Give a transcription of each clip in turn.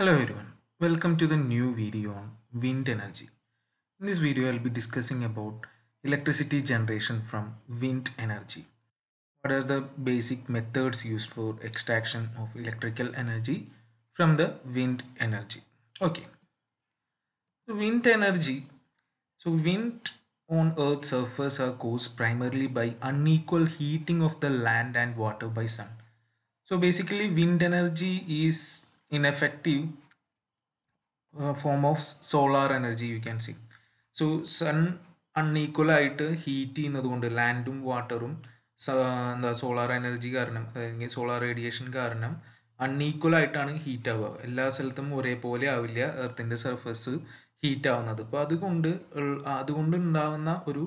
Hello everyone, welcome to the new video on wind energy. In this video I'll be discussing about electricity generation from wind energy. What are the basic methods used for extraction of electrical energy from the wind energy? Okay, the wind energy. So wind on earth's surface are caused primarily by unequal heating of the land and water by sun. So basically wind energy is in effective uh, form of solar energy you can see so sun unequal ആയിട്ട് heat ചെയ്യുന്നത് കൊണ്ട് ലാൻഡും വാട്ടറും എന്താ solar energy കാരണം അല്ലെങ്കിൽ solar radiation കാരണം unequal ആയിട്ടാണ് ഹീറ്റ് ആവുക എല്ലാ സ്ഥലത്തും ഒരേപോലെ ആവില്ല എർത്തിൻ്റെ സർഫസ് ഹീറ്റ് ആവുന്നത് അപ്പോൾ അതുകൊണ്ട് അതുകൊണ്ട് ഉണ്ടാവുന്ന ഒരു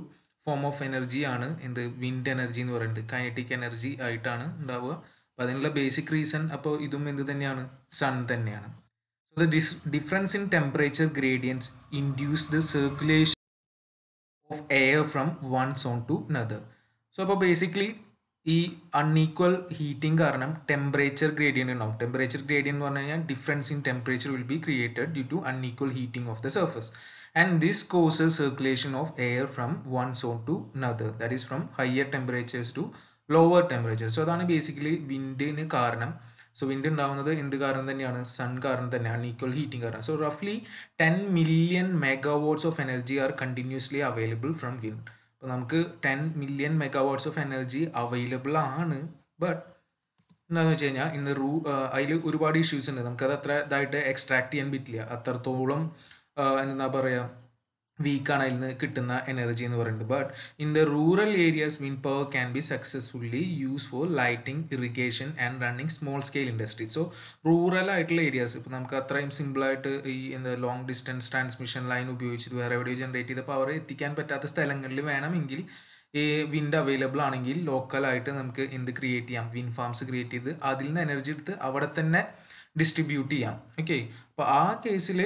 ഫോം ഓഫ് എനർജിയാണ് എന്ത് വിൻഡ് എനർജി എന്ന് പറയുന്നത് കൈനറ്റിക് എനർജി ആയിട്ടാണ് ഉണ്ടാവുക അപ്പോൾ അതിനുള്ള ബേസിക് റീസൺ അപ്പോൾ ഇതും എന്ത് തന്നെയാണ് സൺ തന്നെയാണ് so the dis difference in temperature gradients induce the circulation of air from one zone to another so അപ്പോൾ ബേസിക്കലി ഈ അൺഈക്വൽ ഹീറ്റിംഗ് കാരണം ടെമ്പറേച്ചർ ഗ്രേഡിയൻ്റ് ഉണ്ടാവും ടെമ്പറേച്ചർ ഗ്രേഡിയൻ എന്ന് പറഞ്ഞു കഴിഞ്ഞാൽ difference in temperature will be created due to unequal heating of the surface and this causes circulation of air from one zone to another that is from higher temperatures to lower temperature so അതാണ് basically വിൻഡിന് കാരണം so wind ഉണ്ടാകുന്നത് എന്ത് കാരണം തന്നെയാണ് sun കാരണം തന്നെയാണ് equal heating കാരണം സോ റഫ്ലി ten million megawatts of energy are continuously available from wind അപ്പോൾ നമുക്ക് ten million megawatts of energy available ആണ് ബട്ട് എന്താണെന്ന് വെച്ച് കഴിഞ്ഞാൽ ഇന്ന് റൂ അതിൽ ഒരുപാട് ഇഷ്യൂസ് ഉണ്ട് നമുക്കത് അത്ര ഇതായിട്ട് എക്സ്ട്രാക്ട് ചെയ്യാൻ പറ്റില്ല അത്രത്തോളം എന്താ പറയുക വീക്കാണ് അതിൽ നിന്ന് കിട്ടുന്ന എനർജി എന്ന് പറയുന്നത് but in the rural areas wind power can be successfully use for lighting irrigation and running small scale industry so rural ആയിട്ടുള്ള ഏരിയാസ് ഇപ്പോൾ നമുക്ക് അത്രയും സിമ്പിളായിട്ട് ഈ എന്താ ലോങ് ഡിസ്റ്റൻസ് ട്രാൻസ്മിഷൻ ലൈൻ ഉപയോഗിച്ചിട്ട് വേറെ എവിടെയോ ജനറേറ്റ് ചെയ്ത പവർ എത്തിക്കാൻ പറ്റാത്ത സ്ഥലങ്ങളിൽ വേണമെങ്കിൽ ഈ വിൻഡ് അവൈലബിൾ ആണെങ്കിൽ ലോക്കലായിട്ട് നമുക്ക് എന്ത് ക്രിയേറ്റ് ചെയ്യാം വിൻ ഫാംസ് ക്രിയേറ്റ് ചെയ്ത് അതിൽ നിന്ന് എനർജി എടുത്ത് അവിടെ തന്നെ ഡിസ്ട്രിബ്യൂട്ട് ചെയ്യാം ഓക്കെ അപ്പോൾ ആ കേസിൽ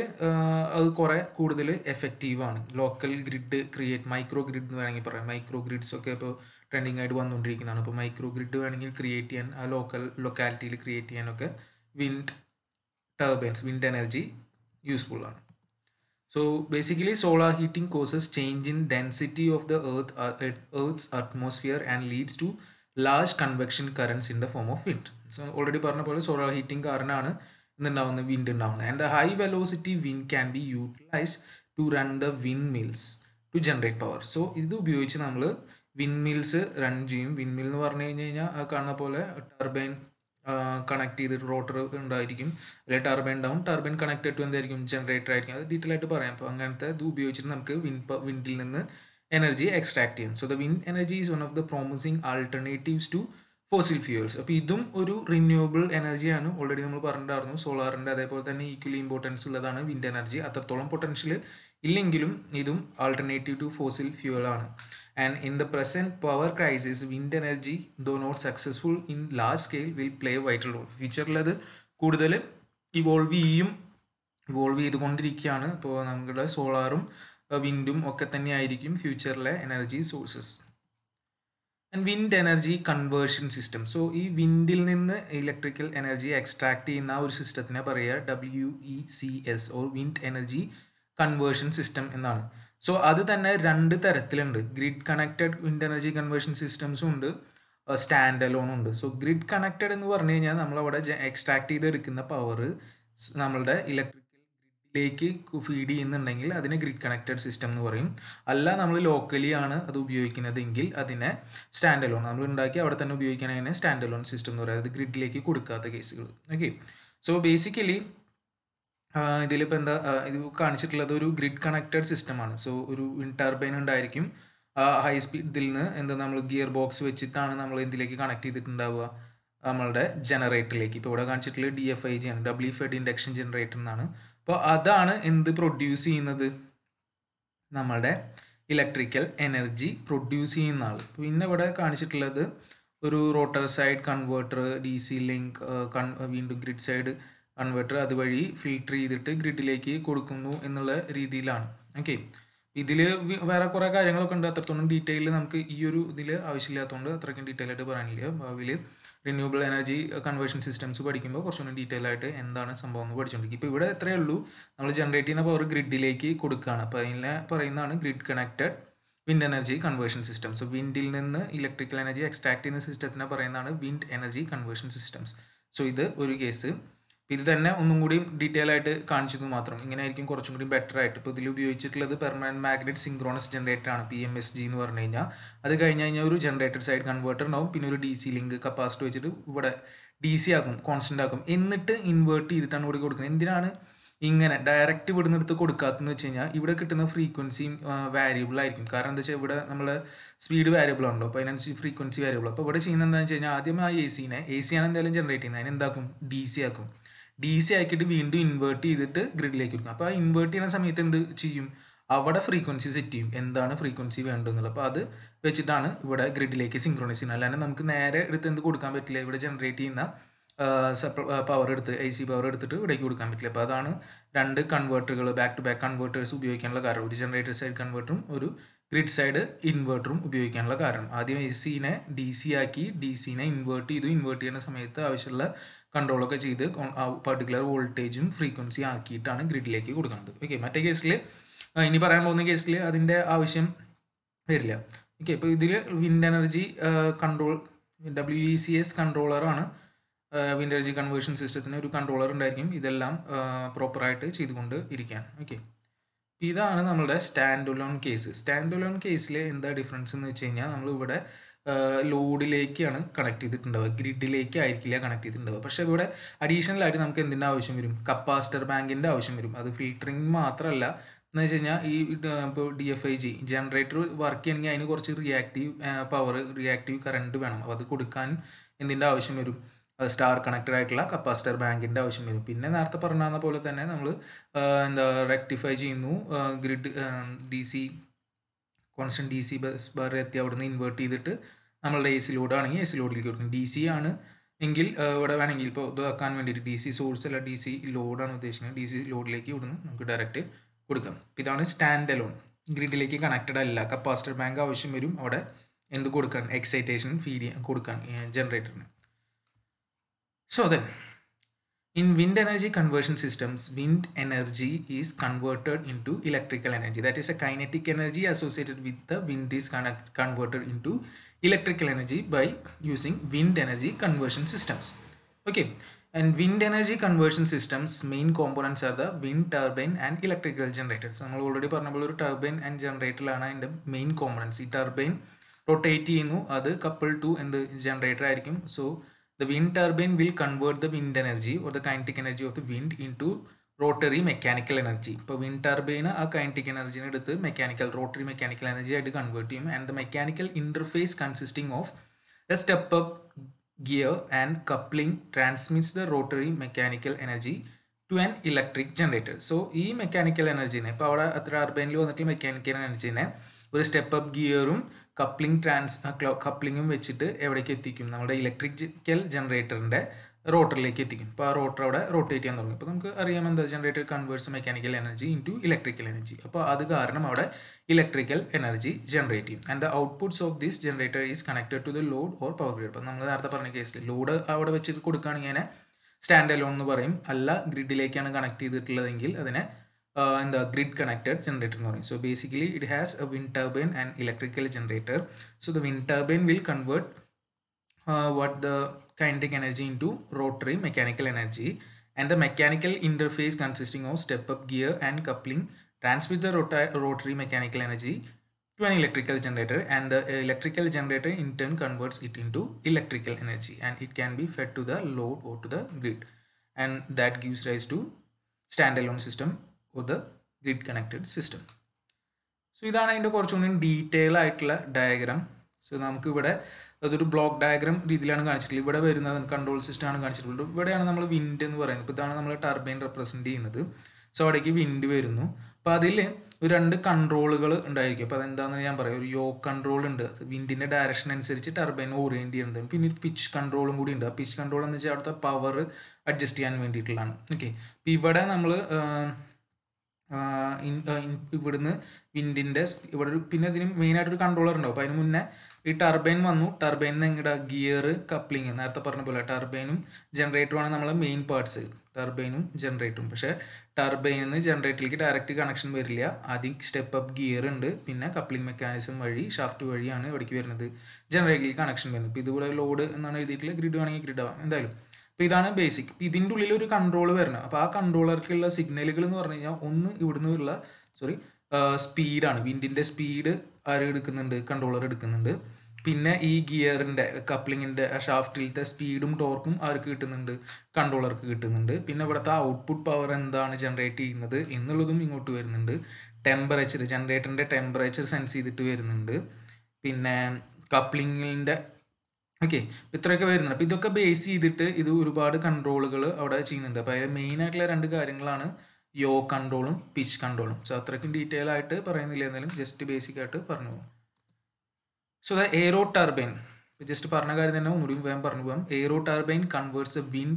അത് കുറേ കൂടുതൽ എഫക്റ്റീവാണ് local grid create micro grid എന്ന് വേണമെങ്കിൽ പറയാം മൈക്രോ ഗ്രിഡ്സ് ഒക്കെ ഇപ്പോൾ ട്രെൻഡിങ് ആയിട്ട് വന്നുകൊണ്ടിരിക്കുന്നതാണ് അപ്പോൾ മൈക്രോ ഗ്രിഡ് വേണമെങ്കിൽ ക്രിയേറ്റ് ചെയ്യാൻ ആ ലോക്കൽ ലൊക്കാലിറ്റിയിൽ ക്രിയേറ്റ് ചെയ്യാനൊക്കെ wind turbines wind energy useful ആണ് so basically solar heating causes change in density of the earth earth's atmosphere and leads to large convection currents in the form of wind so already പറഞ്ഞ പോലെ solar heating കാരണമാണ് എന്നുണ്ടാവുന്ന wind ഉണ്ടാവുന്നത് and the high velocity wind can be utilise to run the windmills to generate power so ഇത് ഉപയോഗിച്ച് നമ്മൾ wind mills run ചെയ്യും windmill എന്ന് പറഞ്ഞു കഴിഞ്ഞ് കഴിഞ്ഞാൽ കാണുന്ന പോലെ ടർബൈൻ കണക്ട് ചെയ്തിട്ട് റോട്ടർ ഉണ്ടായിരിക്കും അല്ലെ ടർബൈൻ ഉണ്ടാവും ടർബൈൻ കണക്ട് ടു എന്തായിരിക്കും ജനറേറ്റർ ആയിരിക്കും അത് ഡീറ്റെയിൽ ആയിട്ട് പറയാം അപ്പോൾ അങ്ങനത്തെ ഇത് ഉപയോഗിച്ചിട്ട് നമുക്ക് വിൻ വിൻഡിൽ നിന്ന് എനർജി എക്സ്ട്രാക്ട് ചെയ്യും so the wind energy is one of the promising alternatives to fossil fuels അപ്പോൾ ഇതും ഒരു റിന്യൂവബിൾ എനർജിയാണ് ഓൾറെഡി നമ്മൾ പറഞ്ഞിട്ടുണ്ടായിരുന്നു സോളാറിൻ്റെ അതേപോലെ തന്നെ ഈക്വലി ഇമ്പോർട്ടൻസ് ഉള്ളതാണ് വിൻഡ് എനർജി അത്രത്തോളം പൊട്ടൻഷ്യൽ ഇല്ലെങ്കിലും ഇതും ആൾട്ടർനേറ്റീവ് ടു ഫോസിൽ ആണ് and in the present power crisis wind energy though not successful in large scale will play vital role ഫ്യൂച്ചറിൽ അത് കൂടുതൽ ഇവോൾവ് ചെയ്യും ഇവോൾവ് ചെയ്തുകൊണ്ടിരിക്കുകയാണ് ഇപ്പോൾ നമ്മുടെ സോളാറും വിൻഡും ഒക്കെ തന്നെയായിരിക്കും ഫ്യൂച്ചറിലെ energy sources and wind energy conversion system so ഈ വിൻഡിൽ നിന്ന് ഇലക്ട്രിക്കൽ എനർജി എക്സ്ട്രാക്ട് ചെയ്യുന്ന ഒരു സിസ്റ്റത്തിനെ പറയുക W E C S or wind energy conversion system എന്നാണ് സോ അത് തന്നെ രണ്ട് തരത്തിലുണ്ട് grid connected wind energy conversion സിസ്റ്റംസും ഉണ്ട് സ്റ്റാൻഡ് uh, അലോണും ഉണ്ട് സോ ഗ്രിഡ് കണക്റ്റഡ് എന്ന് പറഞ്ഞു കഴിഞ്ഞാൽ നമ്മളവിടെ എക്സ്ട്രാക്ട് ചെയ്തെടുക്കുന്ന പവർ നമ്മളുടെ ഇലക്ട്രിക് ലേക്ക് ഫീഡ് ചെയ്യുന്നുണ്ടെങ്കിൽ അതിനെ ഗ്രിഡ് കണക്റ്റഡ് സിസ്റ്റം എന്ന് പറയും അല്ല നമ്മൾ ലോക്കലി ആണ് അത് ഉപയോഗിക്കുന്നതെങ്കിൽ അതിനെ സ്റ്റാൻഡ് അലോൺ നമ്മൾ ഉണ്ടാക്കി അവിടെ തന്നെ ഉപയോഗിക്കണ സ്റ്റാൻഡ് അലോൺ സിസ്റ്റം എന്ന് പറയുന്നത് ഗ്രിഡിലേക്ക് കൊടുക്കാത്ത കേസുകൾ ഓക്കെ സോ ബേസിക്കലി ഇതിലിപ്പോൾ എന്താ ഇത് കാണിച്ചിട്ടുള്ളത് ഒരു ഗ്രിഡ് കണക്റ്റഡ് സിസ്റ്റമാണ് സോ ഒരു ടർബൈൻ ഉണ്ടായിരിക്കും ഹൈ സ്പീഡിൽ നിന്ന് എന്താ നമ്മൾ ഗിയർ ബോക്സ് വെച്ചിട്ടാണ് നമ്മൾ ഇതിലേക്ക് കണക്ട് ചെയ്തിട്ടുണ്ടാവുക നമ്മളുടെ ജനറേറ്ററിലേക്ക് ഇപ്പോൾ ഇവിടെ കാണിച്ചിട്ടുള്ള ഡി എഫ് ഐ ജി ആണ് ഡബ്ല്യു ഫെഡ് ഇൻഡക്ഷൻ ജനറേറ്റർ എന്നാണ് അപ്പോൾ അതാണ് എന്ത് പ്രൊഡ്യൂസ് ചെയ്യുന്നത് നമ്മളുടെ ഇലക്ട്രിക്കൽ എനർജി പ്രൊഡ്യൂസ് ചെയ്യുന്ന ആൾ പിന്നെ ഇവിടെ കാണിച്ചിട്ടുള്ളത് ഒരു rotor side converter D C link കൺ വീണ്ടും ഗ്രിഡ് സൈഡ് കൺവേർട്ടർ അതുവഴി ഫിൽട്ടർ ചെയ്തിട്ട് ഗ്രിഡിലേക്ക് കൊടുക്കുന്നു എന്നുള്ള രീതിയിലാണ് ഓക്കെ ഇതിൽ വേറെ കുറേ കാര്യങ്ങളൊക്കെ ഉണ്ട് അത്രത്തോളം ഡീറ്റെയിൽ നമുക്ക് ഈ ഒരു ഇതിൽ ആവശ്യമില്ലാത്തതുകൊണ്ട് അത്രയ്ക്കും ഡീറ്റെയിൽ ആയിട്ട് പറയാനില്ല ഭാവിയിൽ റിന്യൂവബിൾ എനർജി കൺവേർഷൻ സിസ്റ്റംസ് പഠിക്കുമ്പോൾ കുറച്ചുകൂടി ഡീറ്റെയിൽ ആയിട്ട് എന്താണ് സംഭവം എന്ന് പഠിച്ചുകൊണ്ടിരിക്കും ഇപ്പോൾ ഇവിടെ എത്രയേ ഉള്ളൂ നമ്മൾ ജനറേറ്റ് ചെയ്യുന്ന പവർ ഗ്രിഡിലേക്ക് കൊടുക്കുകയാണ് അപ്പോൾ അതിനെ പറയുന്നതാണ് grid connected wind energy conversion systems വിൻഡിൽ നിന്ന് ഇലക്ട്രിക്കൽ എനർജി എക്സ്ട്രാക്ട് ചെയ്യുന്ന സിസ്റ്റത്തിനെ പറയുന്നതാണ് wind energy conversion systems so ഇത് ഒരു കേസ് ഇത് തന്നെ ഒന്നും കൂടി ഡീറ്റെയിൽ ആയിട്ട് കാണിച്ചത് മാത്രം ഇങ്ങനെ ആയിരിക്കും കുറച്ചും കൂടി ബെറ്റർ ആയിട്ട് ഇപ്പോൾ ഇതിൽ ഉപയോഗിച്ചിട്ടുള്ളത് പെർമനന്റ് മാഗ്നറ്റ് സിംഗ്രോണസ് ജനറേറ്റർ ആണ് പി എം എസ് ജി എന്ന് പറഞ്ഞു കഴിഞ്ഞാൽ അത് കഴിഞ്ഞ് കഴിഞ്ഞാൽ ഒരു ജനറേറ്റർ സൈഡ് കൺവേർട്ടർ ഉണ്ടാവും പിന്നെ ഒരു ഡി സി ലിങ്ക് കപ്പാസിറ്റി വെച്ചിട്ട് ഇവിടെ ഡി സി ആക്കും കോൺസ്റ്റന്റ് ആക്കും എന്നിട്ട് ഇൻവേർട്ട് ചെയ്തിട്ടാണ് ഇവിടെ കൊടുക്കുന്നത് എന്തിനാണ് ഇങ്ങനെ ഡയറക്റ്റ് ഇവിടുന്ന് എടുത്ത് കൊടുക്കാത്തെന്ന് വെച്ച് കഴിഞ്ഞാൽ ഇവിടെ കിട്ടുന്ന ഫ്രീക്വൻസിയും വാരിയബിൾ ആയിരിക്കും കാരണം എന്താ വെച്ചാൽ ഇവിടെ നമ്മൾ സ്പീഡ് വാരിയബിൾ ഉണ്ടോ അപ്പോൾ അതിനനുസരിച്ച് ഫ്രീക്വൻസി വാരിയബിൾ അപ്പോൾ ഇവിടെ ചെയ്യുന്നത് എന്താണെന്ന് വെച്ച് കഴിഞ്ഞാൽ ആദ്യം ആ എ സിനെ എ സിയാണ് എന്തായാലും ജനറേറ്റ് ചെയ്യുന്നത് അതിനെന്താക്കും ഡി സി ആക്കും ഡി സി ആക്കിയിട്ട് വീണ്ടും ഇൻവേർട്ട് ചെയ്തിട്ട് ഗ്രിഡിലേക്ക് കൊടുക്കും അപ്പോൾ ആ ഇൻവേർട്ട് ചെയ്യുന്ന സമയത്ത് എന്ത് ചെയ്യും അവിടെ ഫ്രീക്വൻസി സെറ്റ് ചെയ്യും എന്താണ് ഫ്രീക്വൻസി വേണ്ടതെന്നുള്ളത് അപ്പോൾ അത് വെച്ചിട്ടാണ് ഇവിടെ ഗ്രിഡിലേക്ക് സിംക്രോണൈസ് ചെയ്യുന്നത് അല്ലാണ്ട് നമുക്ക് നേരെ എടുത്ത് എന്ത് കൊടുക്കാൻ പറ്റില്ല ഇവിടെ ജനറേറ്റ് ചെയ്യുന്ന പവർ എടുത്ത് എ സി പവർ എടുത്തിട്ട് ഇവിടേക്ക് കൊടുക്കാൻ പറ്റില്ല അപ്പോൾ അതാണ് രണ്ട് കൺവേർട്ടറുകൾ ബാക്ക് ടു ബാക്ക് കൺവേർട്ടേഴ്സ് ഉപയോഗിക്കാനുള്ള കാരണം ഒരു ജനറേറ്റർ സൈഡ് കൺവേർട്ടറും ഒരു ഗ്രിഡ് സൈഡ് ഇൻവേർട്ടറും ഉപയോഗിക്കാനുള്ള കാരണം ആദ്യം എ സിനെ ഡി സി ആക്കി ഡി സിനെ ഇൻവേർട്ട് ചെയ്തു ഇൻവേർട്ട് ചെയ്യുന്ന സമയത്ത് ആവശ്യമുള്ള കൺട്രോളൊക്കെ ചെയ്ത് പർട്ടിക്കുലർ വോൾട്ടേജും ഫ്രീക്വൻസി ആക്കിയിട്ടാണ് ഗ്രിഡിലേക്ക് കൊടുക്കുന്നത് ഓക്കെ മറ്റേ കേസിൽ ഇനി പറയാൻ പോകുന്ന കേസിൽ അതിൻ്റെ ആവശ്യം വരില്ല ഓക്കെ ഇപ്പോൾ ഇതിൽ wind energy control W E C S കൺട്രോളറാണ് വിൻഡ് എനർജി കൺവേർഷൻ സിസ്റ്റത്തിന് ഒരു കൺട്രോളർ ഉണ്ടായിരിക്കും ഇതെല്ലാം പ്രോപ്പറായിട്ട് ചെയ്തുകൊണ്ട് ഇരിക്കാൻ ഓക്കെ ഇതാണ് നമ്മുടെ standalone case standalone കേസിൽ എന്താ ഡിഫറൻസ് എന്ന് വെച്ച് കഴിഞ്ഞാൽ നമ്മളിവിടെ ലോഡിലേക്കാണ് കണക്ട് ചെയ്തിട്ടുണ്ടാവുക ഗ്രിഡിലേക്ക് ആയിരിക്കില്ല കണക്ട് ചെയ്തിട്ടുണ്ടാവുക പക്ഷേ ഇവിടെ ആയിട്ട് നമുക്ക് എന്തിൻ്റെ ആവശ്യം വരും കപ്പാസിറ്റർ ബാങ്കിൻ്റെ ആവശ്യം വരും അത് ഫിൽറ്ററിങ് മാത്രമല്ല എന്ന് വെച്ച് കഴിഞ്ഞാൽ ഈ ഇപ്പോൾ D F I G generator work ചെയ്യണമെങ്കിൽ അതിന് കുറച്ച് റിയാക്റ്റീവ് പവർ റിയാക്റ്റീവ് കറണ്ട് വേണം അപ്പോൾ അത് കൊടുക്കാൻ എന്തിൻ്റെ ആവശ്യം വരും സ്റ്റാർ കണക്റ്റഡ് ആയിട്ടുള്ള കപ്പാസിറ്റർ ബാങ്കിൻ്റെ ആവശ്യം വരും പിന്നെ നേരത്തെ പറഞ്ഞ പോലെ തന്നെ നമ്മൾ എന്താ റെക്ടിഫൈ ചെയ്യുന്നു grid D C constant D C bus bar എത്തി നിന്ന് ഇൻവേർട്ട് ചെയ്തിട്ട് നമ്മളുടെ A C load A C ലോഡിലേക്ക് കൊടുക്കും ഡി സി ആണ് എങ്കിൽ ഇവിടെ വേണമെങ്കിൽ ഇപ്പോൾ ഇതാക്കാൻ വേണ്ടിയിട്ട് ഡി സി സോഴ്സ് അല്ല ഡി സി ലോഡാണ് ഉദ്ദേശിക്കുന്നത് ഡി സി ലോഡിലേക്ക് ഇവിടുന്ന് നമുക്ക് ഡയറക്റ്റ് കൊടുക്കാം ഇതാണ് സ്റ്റാൻഡ് അലോൺ ഗ്രിഡിലേക്ക് കണക്റ്റഡ് അല്ല കപ്പാസിറ്റർ ബാങ്ക് ആവശ്യം വരും അവിടെ എന്ത് കൊടുക്കാൻ എക്സൈറ്റേഷൻ ഫീഡ് കൊടുക്കാൻ ജനറേറ്ററിന് So then, in wind energy conversion systems, wind energy is converted into electrical energy. That is a kinetic energy associated with the wind is converted into electrical energy by using wind energy conversion systems. Okay, and wind energy conversion systems main components are the wind turbine and electrical generators. നമ്മൾ already പറഞ്ഞ പോലെ ഒരു turbine and the അതിൻ്റെ main components ഈ turbine rotate ചെയ്യുന്നു അത് couple to എന്ത് the generator. So The wind turbine will convert the wind energy or the kinetic energy of the wind into rotary mechanical energy ഇപ്പോൾ wind ടർബൈന് ആ kinetic എനർജീനെ എടുത്ത് മെക്കാനിക്കൽ റോട്ടറി മെക്കാനിക്കൽ എനർജി ആയിട്ട് convert ചെയ്യും and the mechanical interface consisting of a step up gear and coupling transmits the rotary mechanical energy to an electric generator so ഈ mechanical എനർജീനെ ഇപ്പോൾ അവിടെ അത്ര ടർബൈനിൽ വന്നിട്ട് മെക്കാനിക്കൽ എനർജീനെ ഒരു സ്റ്റെപ്പ് അപ്പ് ഗിയറും കപ്ലിംഗ് ട്രാൻസ് കപ്ലിങ്ങും വെച്ചിട്ട് എവിടേക്ക് എത്തിക്കും നമ്മുടെ ഇലക്ട്രിക്കൽ ജനറേറ്ററിൻ്റെ റോട്ടറിലേക്ക് എത്തിക്കും അപ്പോൾ ആ റോട്ടർ അവിടെ റൊട്ടേറ്റ് ചെയ്യാൻ തുടങ്ങും അപ്പോൾ നമുക്ക് അറിയാം എന്താ generator converts mechanical energy into electrical energy അപ്പോൾ അത് കാരണം അവിടെ ഇലക്ട്രിക്കൽ എനർജി ജനറേറ്റ് ചെയ്യും and the outputs of this generator is connected to the load or power grid അപ്പോൾ നമ്മൾ നേരത്തെ പറഞ്ഞ കേസിൽ ലോഡ് അവിടെ വെച്ച് കൊടുക്കുകയാണെങ്കിൽ സ്റ്റാൻഡ് അലോൺ എന്ന് പറയും അല്ല ഗ്രിഡിലേക്കാണ് കണക്ട് ചെയ്തിട്ടുള്ളതെങ്കിൽ അതിനെ uh, and the grid connected generator no so basically it has a wind turbine and electrical generator so the wind turbine will convert uh, what the kinetic energy into rotary mechanical energy and the mechanical interface consisting of step up gear and coupling transmits the rotary mechanical energy to an electrical generator and the electrical generator in turn converts it into electrical energy and it can be fed to the load or to the grid and that gives rise to standalone system for the grid connected system so ഇതാണ് അതിൻ്റെ കുറച്ചുകൂടി detail ആയിട്ടുള്ള diagram so നമുക്ക് ഇവിടെ അതൊരു block diagram രീതിയിലാണ് കാണിച്ചിട്ടുള്ളത് ഇവിടെ വരുന്നത് കൺട്രോൾ സിസ്റ്റം ആണ് കാണിച്ചിട്ടുള്ളത് ഇവിടെയാണ് നമ്മൾ വിൻഡ് എന്ന് പറയുന്നത് ഇപ്പോൾ ഇതാണ് നമ്മൾ ടർബൈൻ റെപ്രസെൻറ്റ് ചെയ്യുന്നത് സോ അവിടേക്ക് വിൻഡ് വരുന്നു അപ്പോൾ അതിൽ ഒരു രണ്ട് കൺട്രോളുകൾ ഉണ്ടായിരിക്കും അപ്പോൾ അതെന്താണെന്ന് ഞാൻ പറയാം ഒരു യോ കൺട്രോൾ ഉണ്ട് വിൻഡിൻ്റെ ഡയറക്ഷൻ അനുസരിച്ച് ടർബൈൻ ഓറിയൻറ്റ് ചെയ്യുന്നത് പിന്നെ ഒരു പിച്ച് കൺട്രോളും കൂടി ഉണ്ട് ആ പിച്ച് കൺട്രോൾ എന്ന് വെച്ചാൽ അവിടുത്തെ പവർ അഡ്ജസ്റ്റ് ചെയ്യാൻ വേണ്ടിയിട്ടുള്ളതാണ് ഓക്കെ ഇപ്പോൾ ഇവിടെ നമ്മൾ ഇവിടുന്ന് വിൻഡിൻ്റെ ഇവിടെ ഒരു പിന്നെ ഇതിന് മെയിൻ ഒരു കൺട്രോളർ ഉണ്ടാവും അപ്പോൾ അതിന് മുന്നേ ഈ ടർബൈൻ വന്നു ടർബൈനിൽ നിന്ന് ഗിയർ കപ്ലിങ് നേരത്തെ പറഞ്ഞ പോലെ ടർബൈനും ആണ് നമ്മളെ മെയിൻ പാർട്സ് ടർബൈനും ജനറേറ്ററും പക്ഷേ ടർബൈനിൽ നിന്ന് ജനറേറ്ററിലേക്ക് ഡയറക്റ്റ് കണക്ഷൻ വരില്ല ആദ്യം സ്റ്റെപ്പ് അപ്പ് ഗിയർ ഉണ്ട് പിന്നെ കപ്ലിംഗ് മെക്കാനിസം വഴി ഷാഫ്റ്റ് വഴിയാണ് ഇവിടേക്ക് വരുന്നത് ജനറേറ്ററിലേക്ക് കണക്ഷൻ വരുന്നത് ഇപ്പോൾ ഇതുകൂടെ ലോഡ് എന്നാണ് എഴുതിയിട്ടുള്ള ഗ്രിഡ് വേണമെങ്കിൽ ഗ്രിഡ് ആവാം എന്തായാലും അപ്പൊ ഇതാണ് ബേസിക് ഇതിന്റെ ഇതിൻ്റെ ഉള്ളിൽ ഒരു കൺട്രോൾ വരണം അപ്പോൾ ആ കൺട്രോളർക്കുള്ള സിഗ്നലുകൾ എന്ന് പറഞ്ഞു കഴിഞ്ഞാൽ ഒന്ന് ഉള്ള സോറി സ്പീഡാണ് വിൻഡിന്റെ സ്പീഡ് ആര് എടുക്കുന്നുണ്ട് കൺട്രോളർ എടുക്കുന്നുണ്ട് പിന്നെ ഈ ഗിയറിന്റെ കപ്ലിങ്ങിന്റെ ഷാഫ്റ്റിലത്തെ സ്പീഡും ടോർക്കും ആർക്ക് കിട്ടുന്നുണ്ട് കൺട്രോളർക്ക് കിട്ടുന്നുണ്ട് പിന്നെ ഇവിടുത്തെ ഔട്ട്പുട്ട് പവർ എന്താണ് ജനറേറ്റ് ചെയ്യുന്നത് എന്നുള്ളതും ഇങ്ങോട്ട് വരുന്നുണ്ട് ടെമ്പറേച്ചർ ജനറേറ്ററിന്റെ ടെമ്പറേച്ചർ സെൻസ് ചെയ്തിട്ട് വരുന്നുണ്ട് പിന്നെ കപ്ലിങ്ങിന്റെ ഓക്കെ ഇത്രയൊക്കെ വരുന്നുണ്ട് അപ്പൊ ഇതൊക്കെ ബേസ് ചെയ്തിട്ട് ഇത് ഒരുപാട് കൺട്രോളുകൾ അവിടെ ചെയ്യുന്നുണ്ട് അപ്പൊ അതിൽ മെയിൻ ആയിട്ടുള്ള രണ്ട് കാര്യങ്ങളാണ് യോ കൺട്രോളും പിച്ച് കൺട്രോളും സോ അത്രയ്ക്കും ഡീറ്റെയിൽ ആയിട്ട് പറയുന്നില്ല എന്നാലും ജസ്റ്റ് ബേസിക് ആയിട്ട് പറഞ്ഞു പോകും so the aero turbine just പറഞ്ഞ കാര്യം തന്നെ ഒന്നുകൂടി വേഗം പറഞ്ഞു പോകാം എയറോ ടർബൈൻ കൺവേർട്സ് ബിൻ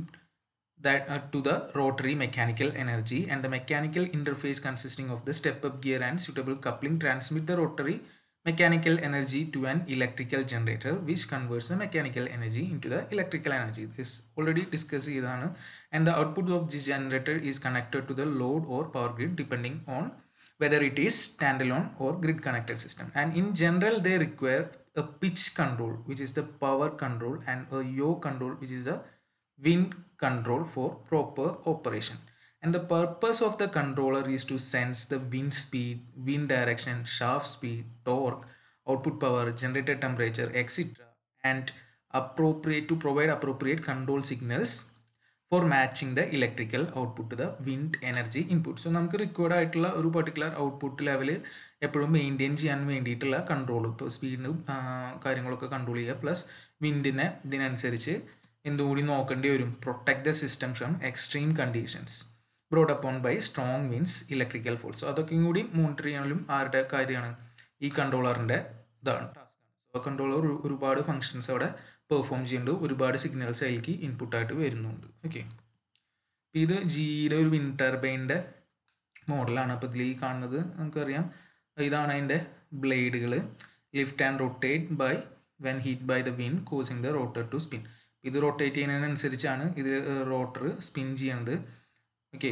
that to the rotary mechanical energy and the mechanical interface consisting of the step up gear and suitable coupling transmit the rotary mechanical energy to an electrical generator which converts the mechanical energy into the electrical energy this already discussed idana and the output of this generator is connected to the load or power grid depending on whether it is standalone or grid connected system and in general they require a pitch control which is the power control and a yaw control which is a wind control for proper operation and the purpose of the controller is to sense the wind speed, wind direction, shaft speed, torque, output power, generated temperature, etc. and appropriate to provide appropriate control signals for matching the electrical output the wind energy input so നമുക്ക് required ആയിട്ടുള്ള ഒരു particular output level എപ്പോഴും maintain ചെയ്യാൻ വേണ്ടിയിട്ടുള്ള control ഇപ്പോൾ സ്പീഡിനും കാര്യങ്ങളൊക്കെ control ചെയ്യുക plus വിൻഡിനെ ഇതിനനുസരിച്ച് എന്തുകൂടി നോക്കേണ്ടി വരും protect the system from extreme conditions brought upon by strong means electrical force അതൊക്കെയും കൂടി മോണിറ്റർ ചെയ്യാനും ആരുടെ കാര്യമാണ് ഈ കൺട്രോളറിൻ്റെ ഇതാണ് ടാസ്ക് കൺട്രോളർ ഒരുപാട് ഫങ്ഷൻസ് അവിടെ പെർഫോം ചെയ്യുന്നുണ്ട് ഒരുപാട് സിഗ്നൽസ് അതിലേക്ക് ഇൻപുട്ടായിട്ട് വരുന്നുണ്ട് ഓക്കെ അപ്പോൾ ഇത് ജിയുടെ ഒരു വിൻ ടർബൈൻ്റെ മോഡലാണ് അപ്പോൾ ഇതിൽ ഈ കാണുന്നത് നമുക്കറിയാം ഇതാണ് അതിൻ്റെ ബ്ലേഡുകൾ lift and rotate by when hit by the wind causing the rotor to spin ഇത് റൊട്ടേറ്റ് ചെയ്യുന്നതിനനുസരിച്ചാണ് ഇത് റോട്ടർ സ്പിൻ ചെയ്യുന്നത് ഓക്കെ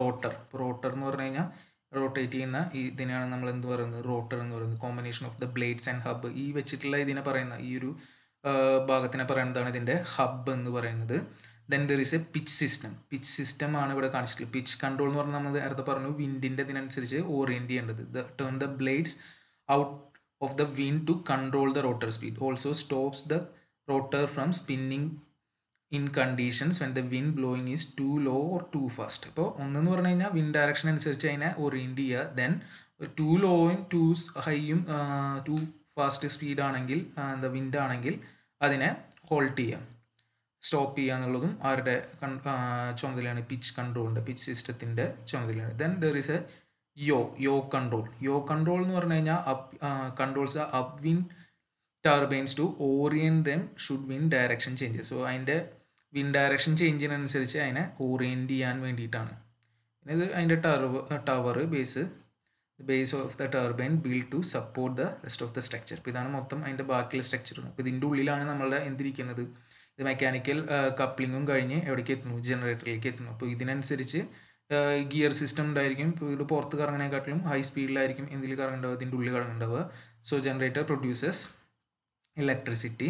റോട്ടർ റോട്ടർ എന്ന് പറഞ്ഞു കഴിഞ്ഞാൽ റൊട്ടേറ്റ് ചെയ്യുന്ന ഇതിനെയാണ് നമ്മൾ എന്ത് പറയുന്നത് റോട്ടർ എന്ന് പറയുന്നത് combination of the blades and hub ഈ വെച്ചിട്ടുള്ള ഇതിനെ പറയുന്ന ഈ ഒരു ഭാഗത്തിനെ പറയുന്നതാണ് ഇതിൻ്റെ ഹബ്ബ് എന്ന് പറയുന്നത് then there is a pitch system pitch system ആണ് ഇവിടെ കാണിച്ചിട്ടുള്ളത് പിച്ച് കൺട്രോൾ എന്ന് പറഞ്ഞാൽ നമ്മൾ നേരത്തെ പറഞ്ഞു വിൻഡിൻ്റെ ഇതിനനുസരിച്ച് ഓറിയൻറ്റ് ചെയ്യേണ്ടത് the turn the blades out of the wind to control the rotor speed also stops the rotor from spinning in conditions when the wind blowing is too low or too fast അപ്പോൾ ഒന്നെന്ന് പറഞ്ഞു കഴിഞ്ഞാൽ win direction അനുസരിച്ച് അതിനെ orient ചെയ്യുക then too ലോയും too ഹൈയും too fast speed ആണെങ്കിൽ എന്താ വിൻഡ് ആണെങ്കിൽ അതിനെ ഹോൾട്ട് ചെയ്യാം സ്റ്റോപ്പ് ചെയ്യുക എന്നുള്ളതും അവരുടെ ചുമതലയാണ് പിച്ച് കൺട്രോളിൻ്റെ പിച്ച് സിസ്റ്റത്തിൻ്റെ ചുമതലയാണ് ദെൻ ദർ ഇസ് എ യോ യോ കൺട്രോൾ യോ കൺട്രോൾ എന്ന് പറഞ്ഞു കഴിഞ്ഞാൽ up controls of wind turbines to orient them should wind direction changes so അതിൻ്റെ വിൻഡ് ഡയറക്ഷൻ ചേഞ്ച് ചെയ്യുന്നതനുസരിച്ച് അതിനെ ഓറിയൻറ്റ് ചെയ്യാൻ വേണ്ടിയിട്ടാണ് ഇത് അതിൻ്റെ ടർവ് tower base base of the turbine built to support the rest of the structure അപ്പോൾ ഇതാണ് മൊത്തം അതിൻ്റെ ബാക്കിയുള്ള സ്ട്രക്ചർ അപ്പോൾ ഇതിൻ്റെ ഉള്ളിലാണ് നമ്മളുടെ എന്തിരിക്കുന്നത് ഇത് മെക്കാനിക്കൽ കപ്ലിങ്ങും കഴിഞ്ഞ് എവിടേക്ക് എത്തുന്നു ജനറേറ്ററിലേക്ക് എത്തുന്നു അപ്പോൾ ഇതിനനുസരിച്ച് ഗിയർ സിസ്റ്റം ഉണ്ടായിരിക്കും ഇപ്പോൾ ഇത് പുറത്ത് കറങ്ങണേക്കാട്ടിലും ഹൈ സ്പീഡിലായിരിക്കും എന്തിൽ കറങ്ങുണ്ടാവുക ഇതിൻ്റെ ഉള്ളിൽ കറങ്ങുണ്ടാവുക so generator produces electricity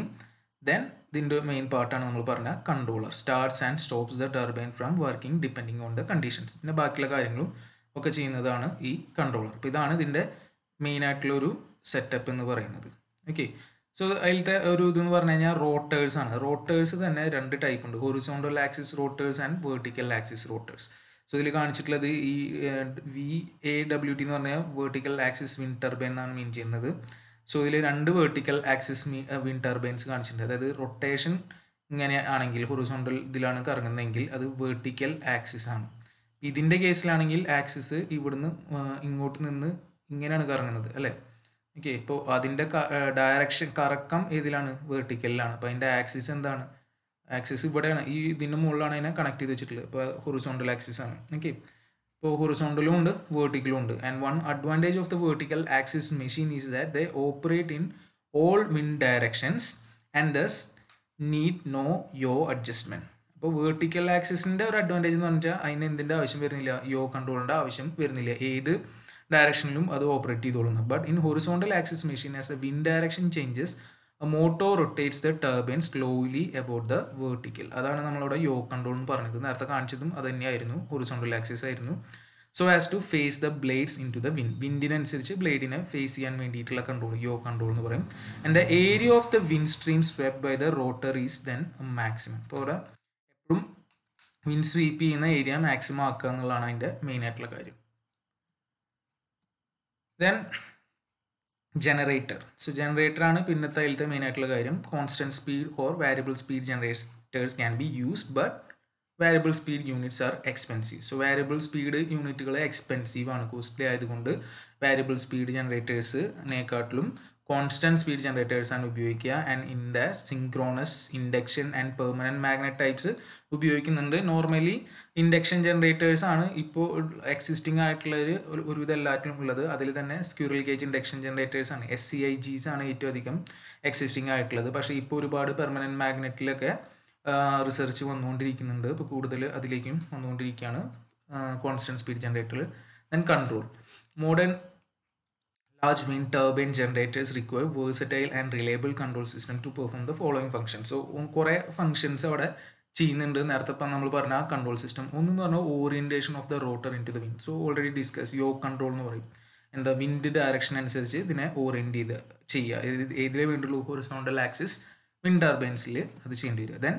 then ഇതിൻ്റെ മെയിൻ പാർട്ടാണ് നമ്മൾ പറഞ്ഞ controller starts and stops the turbine from working depending on the conditions പിന്നെ ബാക്കിയുള്ള കാര്യങ്ങളും ഒക്കെ ചെയ്യുന്നതാണ് ഈ കൺട്രോളർ അപ്പോൾ ഇതാണ് ഇതിൻ്റെ മെയിൻ ആയിട്ടുള്ളൊരു സെറ്റപ്പ് എന്ന് പറയുന്നത് ഓക്കെ സോ അതിലത്തെ ഒരു ഇതെന്ന് പറഞ്ഞു കഴിഞ്ഞാൽ റോട്ടേഴ്സ് ആണ് റോട്ടേഴ്സ് തന്നെ രണ്ട് ടൈപ്പ് ഉണ്ട് horizontal axis rotors and vertical axis rotors so ഇതിൽ കാണിച്ചിട്ടുള്ളത് ഈ വി എ ഡബ്ല്യു ടി എന്ന് പറഞ്ഞാൽ വേർട്ടിക്കൽ ആക്സിസ് വിൻ ടർബൈൻ എന്നാണ് മീൻ ചെയ്യുന്നത് സോ ഇതിൽ രണ്ട് വേർട്ടിക്കൽ ആക്സിസ് മീ വിൻ ടർബൈൻസ് കാണിച്ചിട്ടുണ്ട് അതായത് റൊട്ടേഷൻ ഇങ്ങനെ ആണെങ്കിൽ ഹൊറിസോണ്ടൽ ഇതിലാണ് കറങ്ങുന്നതെങ്കിൽ അത് വേർട്ടിക്കൽ ആക്സിസ് ആണ് ഇതിൻ്റെ കേസിലാണെങ്കിൽ ആക്സിസ് ഇവിടുന്ന് ഇങ്ങോട്ട് നിന്ന് ഇങ്ങനെയാണ് കറങ്ങുന്നത് അല്ലേ ഓക്കെ ഇപ്പോൾ അതിൻ്റെ ഡയറക്ഷൻ കറക്കം ഏതിലാണ് വേർട്ടിക്കലിലാണ് അപ്പോൾ അതിൻ്റെ ആക്സിസ് എന്താണ് ആക്സിസ് ഇവിടെയാണ് ഈ ഇതിൻ്റെ മുകളിലാണ് അതിനെ കണക്ട് ചെയ്ത് വെച്ചിട്ടുള്ളത് ഇപ്പോൾ ഹൊറിസോണ്ടൽ ആക്സിസ് ആണ് ഓക്കെ ഇപ്പോൾ ഹൊറിസോണ്ടലും ഉണ്ട് വേർട്ടിക്കലും ഉണ്ട് and one advantage of the vertical axis machine is that they operate in all wind directions and thus need no yaw adjustment അപ്പോൾ വേർട്ടിക്കൽ ആക്സിസിൻ്റെ ഒരു അഡ്വാൻറ്റേജ് എന്ന് പറഞ്ഞാൽ അതിന് എന്തിൻ്റെ ആവശ്യം വരുന്നില്ല യോ കൺട്രോളിൻ്റെ ആവശ്യം വരുന്നില്ല ഏത് ഡയറക്ഷനിലും അത് ഓപ്പറേറ്റ് ചെയ്തോളുന്നു but in horizontal axis machine as a wind direction changes A motor rotates the turbine slowly about the vertical. അതാണ് നമ്മളിവിടെ യോ കൺട്രോൾ എന്ന് പറഞ്ഞത് നേരത്തെ കാണിച്ചതും അത് തന്നെയായിരുന്നു ഹൊറിസോണ്ടൽ ആക്സിസ് ആയിരുന്നു so as to face the blades into the wind വിൻഡിനനുസരിച്ച് ബ്ലേഡിനെ ഫേസ് ചെയ്യാൻ വേണ്ടിയിട്ടുള്ള കൺട്രോൾ യോ കൺട്രോൾ എന്ന് പറയും and the area of the wind stream swept by the rotor is then maximum ഇപ്പോൾ ഇവിടെ എപ്പോഴും വിൻഡ് സ്വീപ്പ് ചെയ്യുന്ന ഏരിയ മാക്സിമം ആക്കുക എന്നുള്ളതാണ് അതിൻ്റെ മെയിൻ ആയിട്ടുള്ള കാര്യം ദെൻ ജനറേറ്റർ സോ ആണ് പിന്നത്തെ അതിലത്തെ മെയിൻ ആയിട്ടുള്ള കാര്യം constant speed or variable speed generators can be use but variable speed units are expensive so variable speed യൂണിറ്റുകൾ എക്സ്പെൻസീവ് ആണ് കോസ്റ്റ്ലി ആയതുകൊണ്ട് വാരിയബിൾ സ്പീഡ് ജനറേറ്റേഴ്സിനെക്കാട്ടിലും കോൺസ്റ്റൻറ്റ് സ്പീഡ് ജനറേറ്റേഴ്സാണ് ഉപയോഗിക്കുക and in the synchronous induction and permanent magnet types ഉപയോഗിക്കുന്നുണ്ട് normally induction generators ആണ് ഇപ്പോൾ existing ആയിട്ടുള്ള ഒരു ഒരുവിധം എല്ലാറ്റിലും ഉള്ളത് അതിൽ തന്നെ സ്ക്യൂറൽ ഗേജ് ഇൻഡക്ഷൻ ജനറേറ്റേഴ്സ് ആണ് എസ് സി ഐ ജീസ് ആണ് ഏറ്റവും അധികം എക്സിസ്റ്റിംഗ് ആയിട്ടുള്ളത് പക്ഷേ ഇപ്പോൾ ഒരുപാട് പെർമനൻറ്റ് മാഗ്നറ്റിലൊക്കെ റിസർച്ച് വന്നുകൊണ്ടിരിക്കുന്നുണ്ട് ഇപ്പോൾ കൂടുതൽ അതിലേക്കും വന്നുകൊണ്ടിരിക്കുകയാണ് constant speed generator and control modern large wind turbine generators require versatile and reliable control system to perform the following functions. So, കുറേ functions അവിടെ ചെയ്യുന്നുണ്ട് നേരത്തെ ഇപ്പം നമ്മൾ പറഞ്ഞ ആ കൺട്രോൾ സിസ്റ്റം ഒന്നെന്ന് പറഞ്ഞാൽ orientation of the rotor into the wind so already discuss yaw control എന്ന് പറയും എന്താ വിൻഡ് ഡയറക്ഷൻ അനുസരിച്ച് ഇതിനെ ഓറിയൻറ്റ് ചെയ്ത് ചെയ്യുക ഏതിലെ വേണ്ടുള്ളൂ ഹൊറിസോണ്ടൽ ആക്സിസ് വിൻഡ് ടർബൈൻസിൽ അത് ചെയ്യേണ്ടി വരും then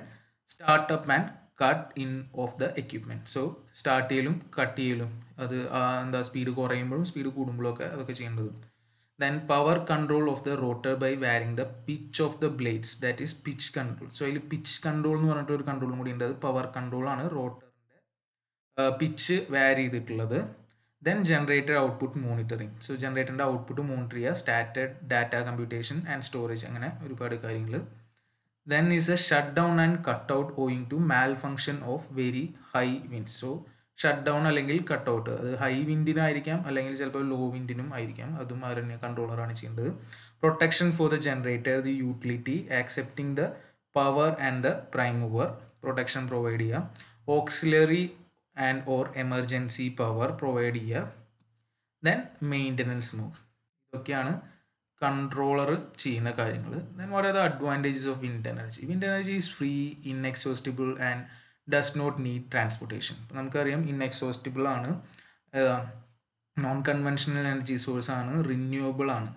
startup and cut in of the equipment so start ചെയ്യലും കട്ട് ചെയ്യലും അത് എന്താ സ്പീഡ് കുറയുമ്പോഴും സ്പീഡ് കൂടുമ്പോഴൊക്കെ അതൊക്കെ ചെയ്യേണ്ടത് then power control of the rotor by varying the pitch of the blades that is pitch control so അതിൽ pitch control എന്ന് പറഞ്ഞിട്ട് ഒരു കൺട്രോളും കൂടി ഉണ്ട് അത് പവർ കൺട്രോൾ ആണ് റോട്ടറിൻ്റെ പിച്ച് വാരി ചെയ്തിട്ടുള്ളത് then generator output monitoring so ജനറേറ്ററിൻ്റെ ഔട്ട്പുട്ട് മോണിറ്റർ ചെയ്യുക stated data computation and storage അങ്ങനെ ഒരുപാട് കാര്യങ്ങൾ then is a shut down and cut out owing to malfunction of very high winds so shut down അല്ലെങ്കിൽ cut out അത് high വിൻഡിനായിരിക്കാം അല്ലെങ്കിൽ ചിലപ്പോൾ ലോ വിൻഡിനും ആയിരിക്കാം അതും അവർ തന്നെ കൺട്രോളറാണ് ചെയ്യേണ്ടത് protection for the generator the utility accepting the power and the prime mover protection provide ചെയ്യുക auxiliary and or emergency power provide ചെയ്യുക ദെൻ മെയിൻ്റനൻസ് മൂവ് ഇതൊക്കെയാണ് കൺട്രോളർ ചെയ്യുന്ന കാര്യങ്ങൾ then what are the advantages of wind energy wind energy is free exhaustible and does not need transportation നമുക്കറിയാം inexhaustible ആണ് non conventional energy source ആണ് renewable ആണ്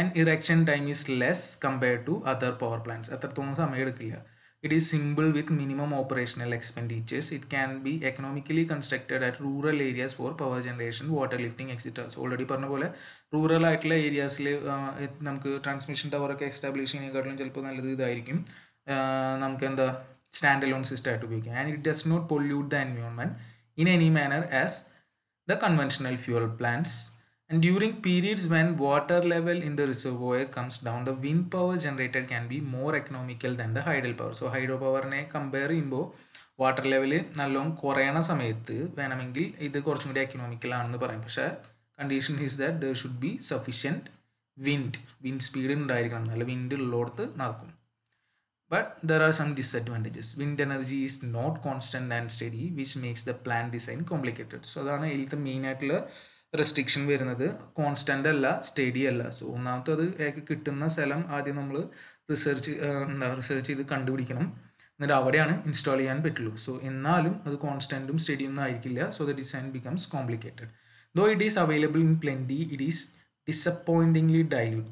and erection time is less compared to other power plants അത്രത്തോളം സമയം എടുക്കില്ല it is simple with minimum operational expenditures it can be economically constructed at rural areas for power generation water lifting etcetera already പറഞ്ഞ പോലെ rural ആയിട്ടുള്ള ഏരിയാസിൽ നമുക്ക് transmission ടവറൊക്കെ establish ചെയ്യുന്നതിനെക്കാട്ടിലും ചിലപ്പോൾ നല്ലത് ഇതായിരിക്കും നമുക്ക് എന്താ സ്റ്റാൻഡ് അലോൺ സിസ്റ്റം ആയിട്ട് ഉപയോഗിക്കാം and it does not pollute the environment in any manner as the conventional fuel plants And during periods when water level in the reservoir comes down, the wind power generated can be more economical than the hydel power. So hydropowerനെ compare ചെയ്യുമ്പോൾ water level നല്ലോണം കുറയണ സമയത്ത് വേണമെങ്കിൽ ഇത് കുറച്ചും കൂടി economical ആണെന്ന് പറയും പക്ഷേ condition is that there should be sufficient wind wind speed ഉണ്ടായിരിക്കണം നല്ല വിൻഡ് ഉള്ളിടത്ത് നടക്കും But there are some disadvantages. Wind energy is not constant and steady which makes the plant design complicated. So അതാണ് ഇതിലത്തെ main ആയിട്ടുള്ള restriction വരുന്നത് constant അല്ല study അല്ല സോ ഒന്നാമത്തെ അത് കിട്ടുന്ന സ്ഥലം ആദ്യം നമ്മൾ റിസർച്ച് എന്താ റിസർച്ച് ചെയ്ത് കണ്ടുപിടിക്കണം എന്നിട്ട് അവിടെയാണ് ഇൻസ്റ്റാൾ ചെയ്യാൻ പറ്റുള്ളൂ സോ എന്നാലും അത് കോൺസ്റ്റൻറ്റും സ്റ്റഡിയും ഒന്നും ആയിരിക്കില്ല so the design becomes complicated though it is available in plenty it is disappointingly dilute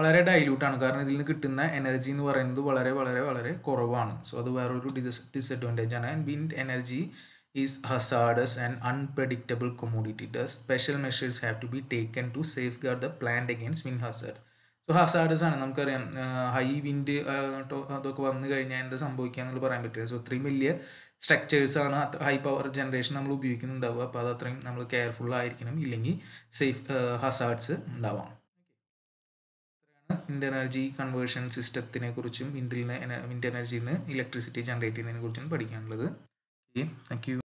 വളരെ ഡൈല്യൂട്ടാണ് കാരണം ഇതിൽ നിന്ന് കിട്ടുന്ന എനർജി എന്ന് പറയുന്നത് വളരെ വളരെ വളരെ കുറവാണ് സോ അത് വേറൊരു ഡിസ് ഡിസഡ്വാൻറ്റേജ് ആണ് and wind energy is hazardous and unpredictable commodity the special measures have to be taken to safeguard the plant against wind hazard so hazardous ആണ് നമുക്കറിയാം ഹൈ വിൻഡ് അതൊക്കെ വന്നു കഴിഞ്ഞാൽ എന്താ സംഭവിക്കുക എന്നുള്ള പറയാൻ പറ്റില്ല സോ ഇത്രയും വലിയ സ്ട്രക്ചേഴ്സാണ് ഹൈ പവർ ജനറേഷൻ നമ്മൾ ഉപയോഗിക്കുന്നുണ്ടാവുക അപ്പോൾ അത് അത്രയും നമ്മൾ കെയർഫുൾ ആയിരിക്കണം ഇല്ലെങ്കിൽ സേഫ് ഹസാഡ്സ് ഉണ്ടാവാം വിൻഡ് എനർജി കൺവേർഷൻ സിസ്റ്റത്തിനെ കുറിച്ചും വിൻഡിൽ നിന്ന് വിൻഡ് എനർജിയിൽ നിന്ന് ഇലക്ട്രിസിറ്റി ജനറേറ്റ് ചെയ്യുന്നതിനെ കുറിച്ചും പഠിക്കാനുള്ളത് ഓക്കെ താങ്ക്